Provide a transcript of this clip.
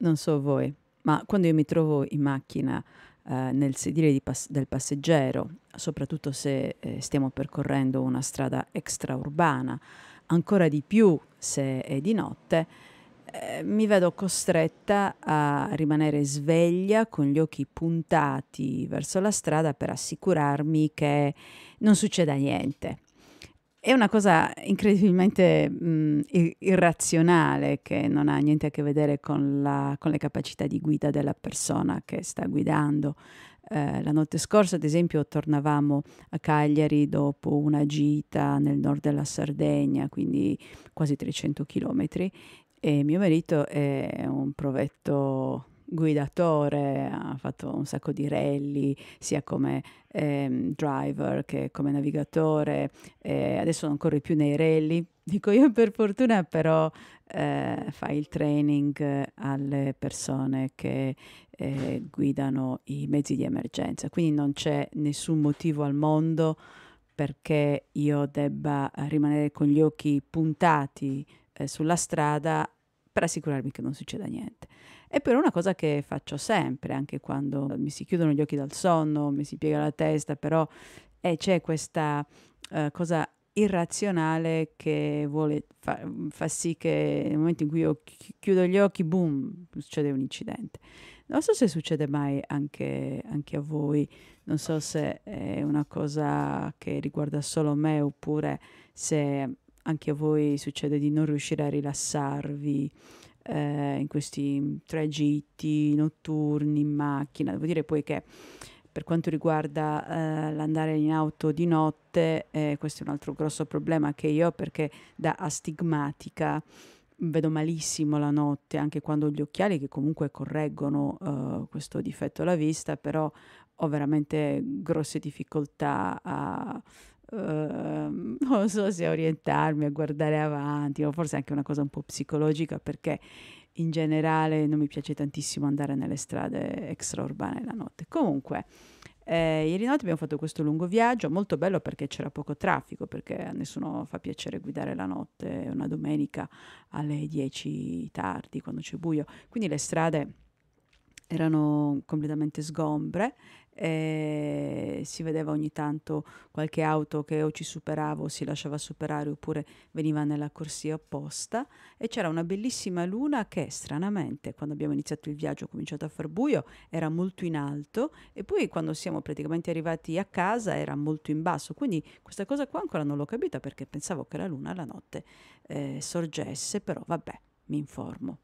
non so voi, ma quando io mi trovo in macchina eh, nel sedile pas- del passeggero, soprattutto se eh, stiamo percorrendo una strada extraurbana, ancora di più se è di notte, eh, mi vedo costretta a rimanere sveglia con gli occhi puntati verso la strada per assicurarmi che non succeda niente. È una cosa incredibilmente mh, mm, irrazionale che non ha niente a che vedere con, la, con, le capacità di guida della persona che sta guidando. Eh, la notte scorsa, ad esempio, tornavamo a Cagliari dopo una gita nel nord della Sardegna, quindi quasi 300 km, e mio marito è un provetto guidatore, ha fatto un sacco di rally sia come ehm, driver che come navigatore, eh, adesso non corre più nei rally, dico io per fortuna però eh, fa il training alle persone che eh, guidano i mezzi di emergenza, quindi non c'è nessun motivo al mondo perché io debba rimanere con gli occhi puntati eh, sulla strada per assicurarmi che non succeda niente. È però una cosa che faccio sempre, anche quando mi si chiudono gli occhi dal sonno, mi si piega la testa, però eh, c'è questa eh, cosa irrazionale che vuole fa, fa, sì che nel momento in cui io chiudo gli occhi, boom, succede un incidente. Non so se succede mai anche, anche a voi, non so se è una cosa che riguarda solo me oppure se anche a voi succede di non riuscire a rilassarvi eh, in questi tragitti notturni in macchina. Devo dire poi che per quanto riguarda eh, l'andare in auto di notte, eh, questo è un altro grosso problema che io ho perché da astigmatica vedo malissimo la notte, anche quando ho gli occhiali che comunque correggono eh, questo difetto alla vista, però ho veramente grosse difficoltà a uh, non so se orientarmi, a guardare avanti, o forse anche una cosa un po' psicologica perché in generale non mi piace tantissimo andare nelle strade extraurbane la notte. Comunque, eh, ieri notte abbiamo fatto questo lungo viaggio, molto bello perché c'era poco traffico, perché a nessuno fa piacere guidare la notte, una domenica alle 10 tardi, quando c'è buio. Quindi le strade erano completamente sgombre, eh, si vedeva ogni tanto qualche auto che o ci superava o si lasciava superare oppure veniva nella corsia opposta e c'era una bellissima luna che stranamente quando abbiamo iniziato il viaggio ha cominciato a far buio, era molto in alto e poi quando siamo praticamente arrivati a casa era molto in basso, quindi questa cosa qua ancora non l'ho capita perché pensavo che la luna la notte eh, sorgesse, però vabbè, mi informo.